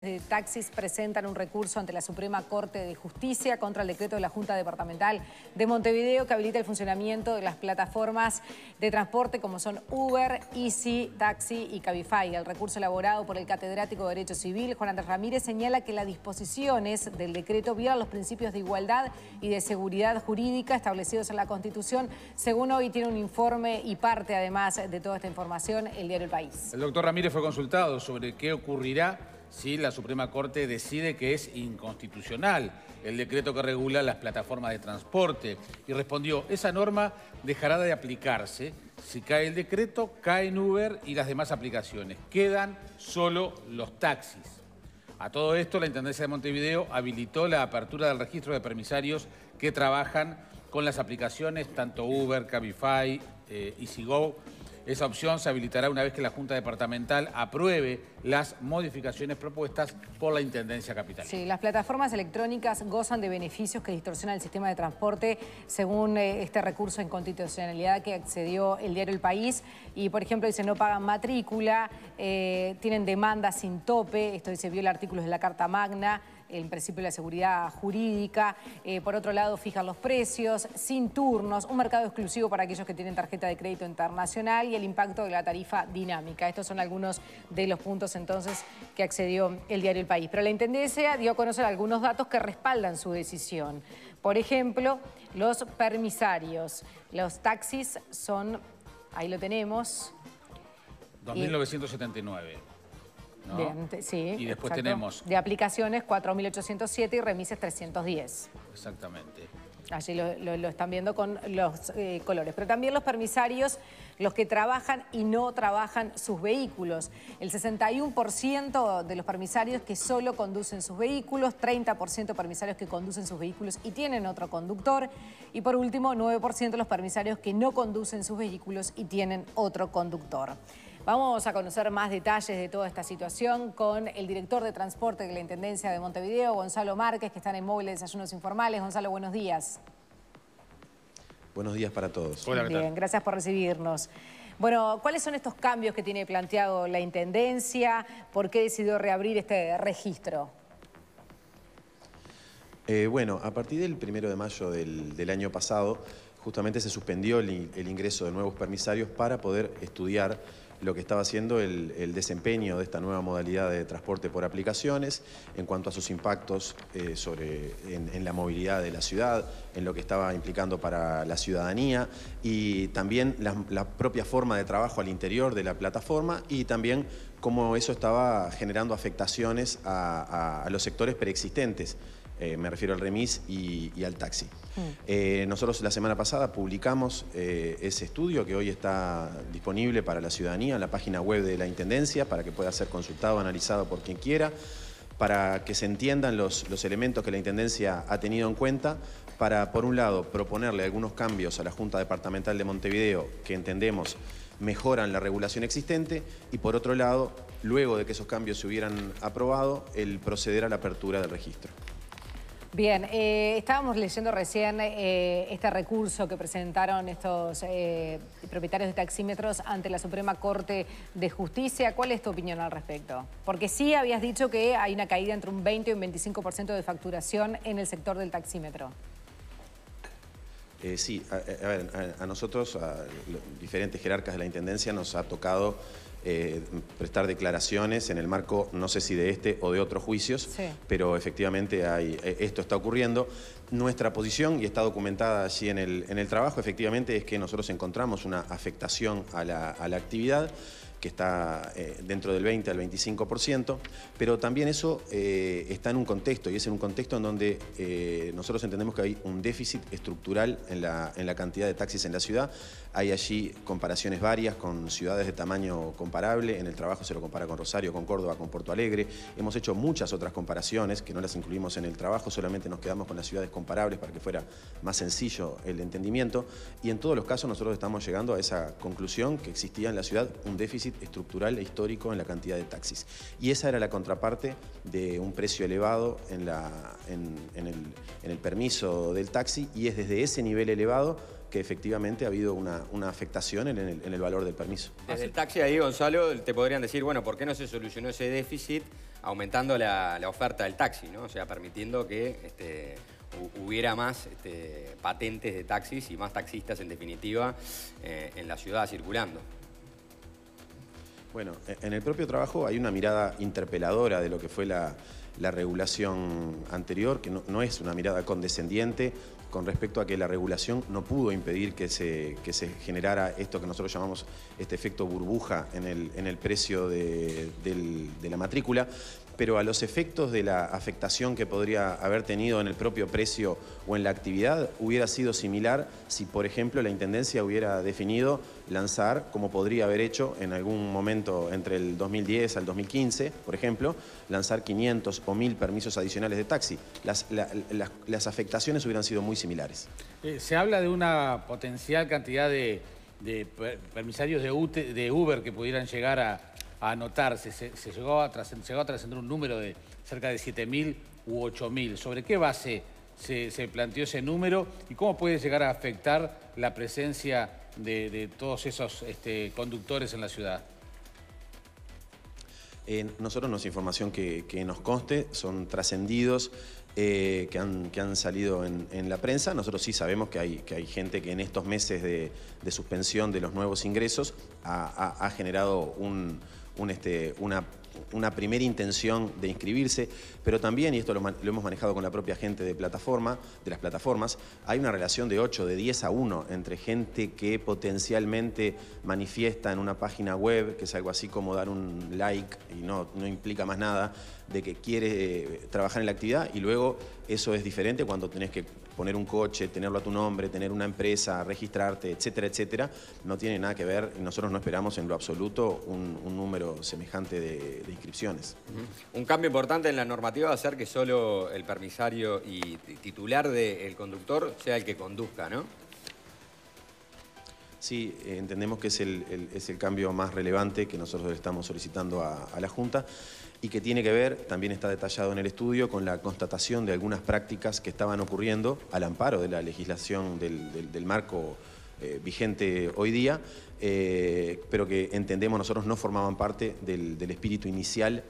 de eh, taxis presentan un recurso ante la Suprema Corte de Justicia contra el decreto de la Junta Departamental de Montevideo que habilita el funcionamiento de las plataformas de transporte como son Uber, Easy, Taxi y Cabify. El recurso elaborado por el catedrático de Derecho Civil, Juan Andrés Ramírez, señala que las disposiciones del decreto violan los principios de igualdad y de seguridad jurídica establecidos en la Constitución. Según hoy tiene un informe y parte además de toda esta información el diario El País. El doctor Ramírez fue consultado sobre qué ocurrirá si la Suprema Corte decide que es inconstitucional el decreto que regula las plataformas de transporte. Y respondió, esa norma dejará de aplicarse. Si cae el decreto, cae Uber y las demás aplicaciones. Quedan solo los taxis. A todo esto, la Intendencia de Montevideo habilitó la apertura del registro de permisarios que trabajan con las aplicaciones tanto Uber, Cabify, eh, EasyGo esa opción se habilitará una vez que la Junta Departamental apruebe las modificaciones propuestas por la Intendencia Capital. Sí, las plataformas electrónicas gozan de beneficios que distorsionan el sistema de transporte según eh, este recurso en constitucionalidad que accedió el diario El País. Y, por ejemplo, dice no pagan matrícula, eh, tienen demanda sin tope, esto dice viola artículos de la Carta Magna, el principio de la seguridad jurídica, eh, por otro lado fijar los precios, sin turnos, un mercado exclusivo para aquellos que tienen tarjeta de crédito internacional y el impacto de la tarifa dinámica. Estos son algunos de los puntos entonces que accedió el diario El País. Pero la Intendencia dio a conocer algunos datos que respaldan su decisión. Por ejemplo, los permisarios. Los taxis son, ahí lo tenemos. 2.979. Bien, sí. Y después tenemos... De aplicaciones 4.807 y remises 310. Exactamente. Allí lo, están viendo con los eh, colores. Pero también los permisarios, los que trabajan y no trabajan sus vehículos. El 61% de los permisarios que solo conducen sus vehículos, 30% permisarios que conducen sus vehículos y tienen otro conductor. Y por último, 9% de los permisarios que no conducen sus vehículos y tienen otro conductor. Vamos a conocer más detalles de toda esta situación con el director de transporte de la Intendencia de Montevideo, Gonzalo Márquez, que está en el móvil de desayunos informales. Gonzalo, buenos días. Buenos días para todos. Hola, Bien, gracias por recibirnos. Bueno, ¿cuáles son estos cambios que tiene planteado la Intendencia? ¿Por qué decidió reabrir este registro? Eh, bueno, a partir del primero de mayo del, año pasado, justamente se suspendió el ingreso de nuevos permisarios para poder estudiar lo que estaba haciendo el, desempeño de esta nueva modalidad de transporte por aplicaciones en cuanto a sus impactos eh, en, la movilidad de la ciudad, en lo que estaba implicando para la ciudadanía y también la, propia forma de trabajo al interior de la plataforma y también cómo eso estaba generando afectaciones a los sectores preexistentes eh, me refiero al remis y, al taxi. Mm. Eh, nosotros la semana pasada publicamos eh, ese estudio que hoy está disponible para la ciudadanía en la página web de la Intendencia para que pueda ser consultado, analizado por quien quiera, para que se entiendan los elementos que la Intendencia ha tenido en cuenta para, por un lado, proponerle algunos cambios a la Junta Departamental de Montevideo que entendemos mejoran la regulación existente y, por otro lado, luego de que esos cambios se hubieran aprobado, el proceder a la apertura del registro. Bien, eh, estábamos leyendo recién eh, este recurso que presentaron estos eh, propietarios de taxímetros ante la Suprema Corte de Justicia. ¿Cuál es tu opinión al respecto? Porque sí habías dicho que hay una caída entre un 20 y un 25% de facturación en el sector del taxímetro. sí, a, ver, a, a nosotros, a diferentes jerarcas de la Intendencia, nos ha tocado eh, prestar declaraciones en el marco, no sé si de este o de otros juicios, pero efectivamente hay, eh, esto está ocurriendo. Nuestra posición, y está documentada allí en el, en el, trabajo, efectivamente es que nosotros encontramos una afectación a la, actividad que está eh, dentro del 20 al 25%, pero también eso eh, está en un contexto, y es en un contexto en donde eh, nosotros entendemos que hay un déficit estructural en la, en la cantidad de taxis en la ciudad. Hay allí comparaciones varias con ciudades de tamaño comparable, en el trabajo se lo compara con Rosario, con Córdoba, con Porto Alegre. Hemos hecho muchas otras comparaciones que no las incluimos en el trabajo, solamente nos quedamos con las ciudades comparables para que fuera más sencillo el entendimiento. Y en todos los casos nosotros estamos llegando a esa conclusión que existía en la ciudad un déficit estructural e histórico en la cantidad de taxis. Y esa era la contraparte de un precio elevado en, el, permiso del taxi y es desde ese nivel elevado que efectivamente ha habido una, afectación en el, valor del permiso. Desde el taxi ahí, Gonzalo, te podrían decir, bueno, ¿por qué no se solucionó ese déficit aumentando la, oferta del taxi? ¿no? O sea, permitiendo que este, hubiera más este, patentes de taxis y más taxistas en definitiva eh, en la ciudad circulando. Bueno, e-, en el propio trabajo hay una mirada interpeladora de lo que fue la, la regulación anterior, que no, es una mirada condescendiente con respecto a que la regulación no pudo impedir que se, se generara esto que nosotros llamamos este efecto burbuja en el, en el precio de, de la matrícula, pero a los efectos de la afectación que podría haber tenido en el propio precio o en la actividad hubiera sido similar si, por ejemplo, la Intendencia hubiera definido lanzar, como podría haber hecho en algún momento entre el 2010 al 2015, por ejemplo, lanzar 500 mil permisos adicionales de taxi. Las, afectaciones hubieran sido muy similares. Eh, se habla de una potencial cantidad de, permisarios de, de, Uber que pudieran llegar a, a anotarse. Se, llegó a trascender un número de cerca de 7.000 u 8.000. ¿Sobre qué base se, planteó ese número y cómo puede llegar a afectar la presencia de, todos esos este, conductores en la ciudad? Eh, nosotros nosotros es información que, nos conste, son trascendidos eh, que, han, que, han, salido en, la prensa. Nosotros sí sabemos que hay, que hay gente que en estos meses de, suspensión de los nuevos ingresos ha, generado un, este, una una primera intención de inscribirse, pero también, y esto lo, hemos manejado con la propia gente de, plataforma, de las plataformas, hay una relación de 8, de 10 a 1 entre gente que potencialmente manifiesta en una página web, que es algo así como dar un like y no, no implica más nada, de que quiere eh, trabajar en la actividad y luego eso es diferente cuando tenés que poner un coche, tenerlo a tu nombre, tener una empresa, registrarte, etcétera, etcétera, no tiene nada que ver. Nosotros no esperamos en lo absoluto un número semejante de, inscripciones. Un cambio importante en la normativa va a ser que solo el permisario y titular del conductor sea el que conduzca, ¿no? Sí, entendemos que es el, es el cambio más relevante que nosotros le estamos solicitando a, la Junta y que tiene que ver, también está detallado en el estudio, con la constatación de algunas prácticas que estaban ocurriendo al amparo de la legislación del, del marco eh, vigente hoy día, eh, pero que entendemos nosotros no formaban parte del, del espíritu inicial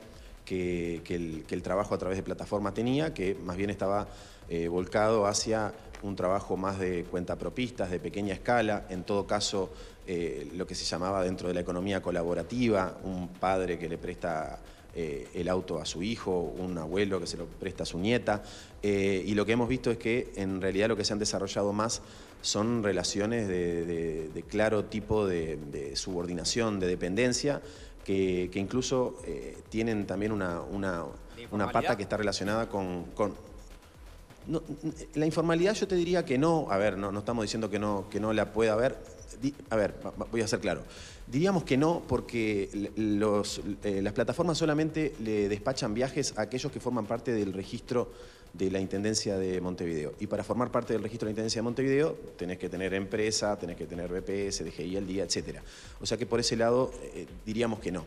que, el, trabajo a través de plataforma tenía, que más bien estaba eh, volcado hacia un trabajo más de cuenta propistas de pequeña escala, en todo caso eh, lo que se llamaba dentro de la economía colaborativa, un padre que le presta eh, el auto a su hijo, un abuelo que se lo presta a su nieta, y lo que hemos visto es que en realidad lo que se han desarrollado más son relaciones de, claro tipo de subordinación, de dependencia, que, incluso eh, tienen también una, una, pata que está relacionada con no, la informalidad yo te diría que no, a ver, no, no estamos diciendo que no, que no la pueda haber. A ver, voy a ser claro. Diríamos que no porque eh, las plataformas solamente le despachan viajes a aquellos que forman parte del registro de la Intendencia de Montevideo. Y para formar parte del registro de la Intendencia de Montevideo tenés que tener empresa, tenés que tener BPS, DGI al día, etc. O sea que por ese lado eh, diríamos que no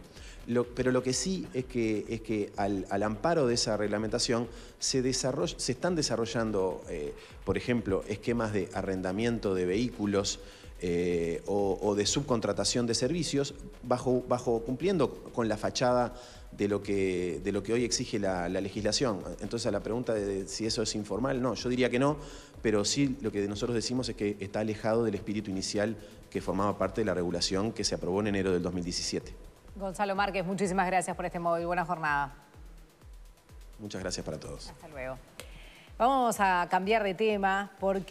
pero lo que sí es que, es que al, amparo de esa reglamentación se, se están desarrollando, eh, por ejemplo, esquemas de arrendamiento de vehículos eh, o, de subcontratación de servicios, bajo, cumpliendo con la fachada de lo que, de lo que hoy exige la, legislación. Entonces, a la pregunta de si eso es informal, no, yo diría que no, pero sí lo que nosotros decimos es que está alejado del espíritu inicial que formaba parte de la regulación que se aprobó en enero del 2017. Gonzalo Márquez, muchísimas gracias por este móvil. Buena jornada. Muchas gracias para todos. Hasta luego. Vamos a cambiar de tema porque...